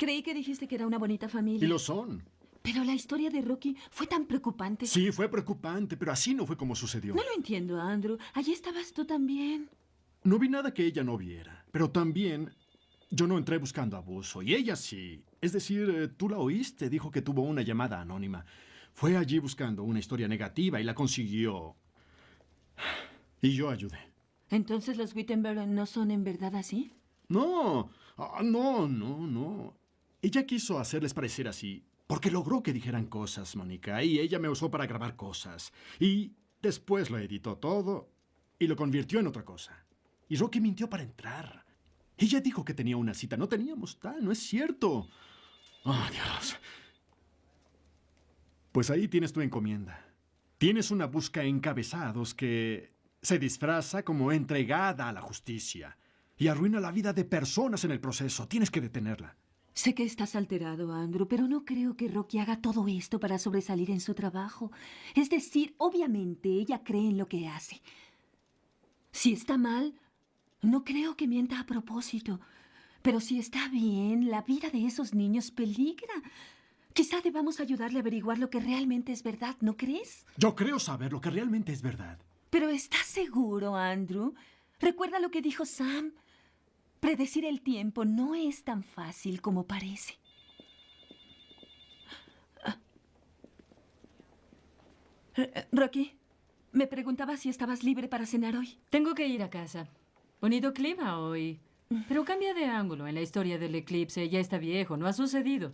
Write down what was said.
Creí que dijiste que era una bonita familia. Y lo son. Pero la historia de Rocky fue tan preocupante. Sí, fue preocupante, pero así no fue como sucedió. No lo entiendo, Andrew. Allí estabas tú también. No vi nada que ella no viera, pero también yo no entré buscando abuso, y ella sí. Es decir, eh, tú la oíste, dijo que tuvo una llamada anónima. Fue allí buscando una historia negativa y la consiguió. Y yo ayudé. ¿Entonces los Wittenberg no son en verdad así? No, ah, no, no, no. Ella quiso hacerles parecer así, porque logró que dijeran cosas, Mónica, y ella me usó para grabar cosas. Y después lo editó todo y lo convirtió en otra cosa. Y Rocky mintió para entrar. Ella dijo que tenía una cita. No teníamos tal, no es cierto. Oh, Dios. Pues ahí tienes tu encomienda. Tienes una busca encabezados que se disfraza como entregada a la justicia y arruina la vida de personas en el proceso. Tienes que detenerla. Sé que estás alterado, Andrew, pero no creo que Rocky haga todo esto para sobresalir en su trabajo. Es decir, obviamente ella cree en lo que hace. Si está mal, no creo que mienta a propósito. Pero si está bien, la vida de esos niños peligra. Quizá debamos ayudarle a averiguar lo que realmente es verdad, ¿no crees? Yo creo saber lo que realmente es verdad. Pero ¿estás seguro, Andrew? Recuerda lo que dijo Sam. Predecir el tiempo no es tan fácil como parece. Eh, eh, Rocky, me preguntaba si estabas libre para cenar hoy. Tengo que ir a casa. Bonito clima hoy. Pero cambia de ángulo. En la historia del eclipse ya está viejo. No ha sucedido.